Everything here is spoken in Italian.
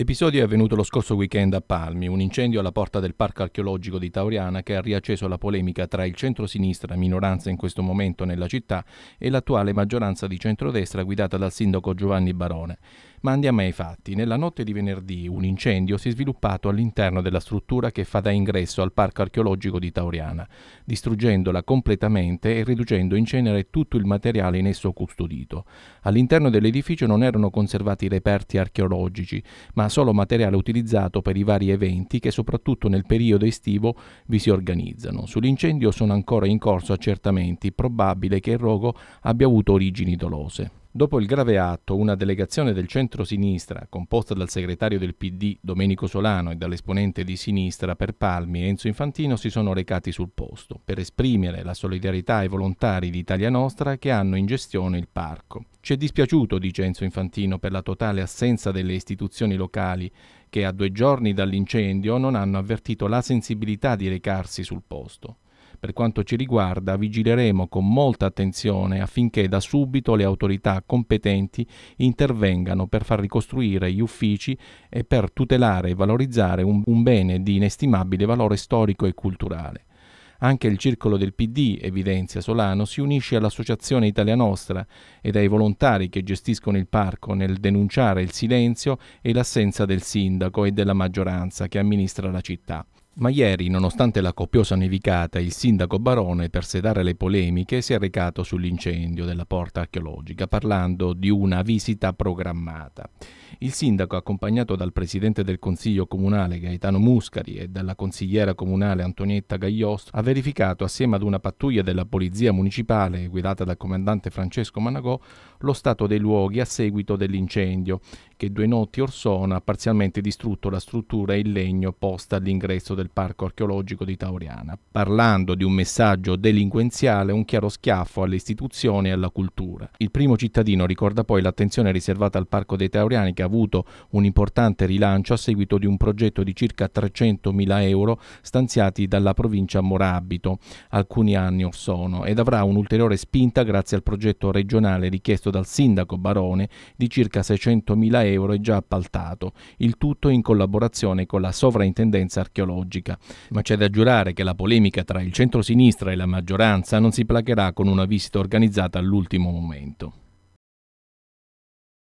L'episodio è avvenuto lo scorso weekend a Palmi, un incendio alla porta del parco archeologico di Tauriana che ha riacceso la polemica tra il centro-sinistra, minoranza in questo momento nella città, e l'attuale maggioranza di centrodestra guidata dal sindaco Giovanni Barone. Ma andiamo ai fatti. Nella notte di venerdì un incendio si è sviluppato all'interno della struttura che fa da ingresso al parco archeologico di Tauriana, distruggendola completamente e riducendo in cenere tutto il materiale in esso custodito. All'interno dell'edificio non erano conservati reperti archeologici, ma solo materiale utilizzato per i vari eventi che soprattutto nel periodo estivo vi si organizzano. Sull'incendio sono ancora in corso accertamenti, probabile che il rogo abbia avuto origini dolose. Dopo il grave atto, una delegazione del centro-sinistra, composta dal segretario del PD Domenico Solano e dall'esponente di sinistra per Palmi Enzo Infantino, si sono recati sul posto per esprimere la solidarietà ai volontari di Italia Nostra che hanno in gestione il parco. Ci è dispiaciuto, dice Enzo Infantino, per la totale assenza delle istituzioni locali che a due giorni dall'incendio non hanno avvertito la sensibilità di recarsi sul posto. Per quanto ci riguarda, vigileremo con molta attenzione affinché da subito le autorità competenti intervengano per far ricostruire gli uffici e per tutelare e valorizzare un, un bene di inestimabile valore storico e culturale. Anche il circolo del PD, evidenzia Solano, si unisce all'Associazione Italia Nostra ed ai volontari che gestiscono il parco nel denunciare il silenzio e l'assenza del sindaco e della maggioranza che amministra la città. Ma ieri, nonostante la copiosa nevicata, il sindaco Barone, per sedare le polemiche, si è recato sull'incendio della porta archeologica, parlando di una visita programmata. Il sindaco, accompagnato dal presidente del Consiglio comunale Gaetano Muscari e dalla consigliera comunale Antonietta Gagliostro, ha verificato assieme ad una pattuglia della polizia municipale guidata dal comandante Francesco Managò lo stato dei luoghi a seguito dell'incendio che due notti or sono ha parzialmente distrutto la struttura in legno posta all'ingresso del parco archeologico di Tauriana, parlando di un messaggio delinquenziale, un chiaro schiaffo alle istituzioni e alla cultura. Il primo cittadino ricorda poi l'attenzione riservata al parco dei Tauriani che ha avuto un importante rilancio a seguito di un progetto di circa 300.000 euro stanziati dalla provincia Morabito alcuni anni or sono ed avrà un'ulteriore spinta grazie al progetto regionale richiesto dal sindaco Barone di circa 600.000 euro euro è già appaltato, il tutto in collaborazione con la sovrintendenza archeologica. Ma c'è da giurare che la polemica tra il centro-sinistra e la maggioranza non si placherà con una visita organizzata all'ultimo momento.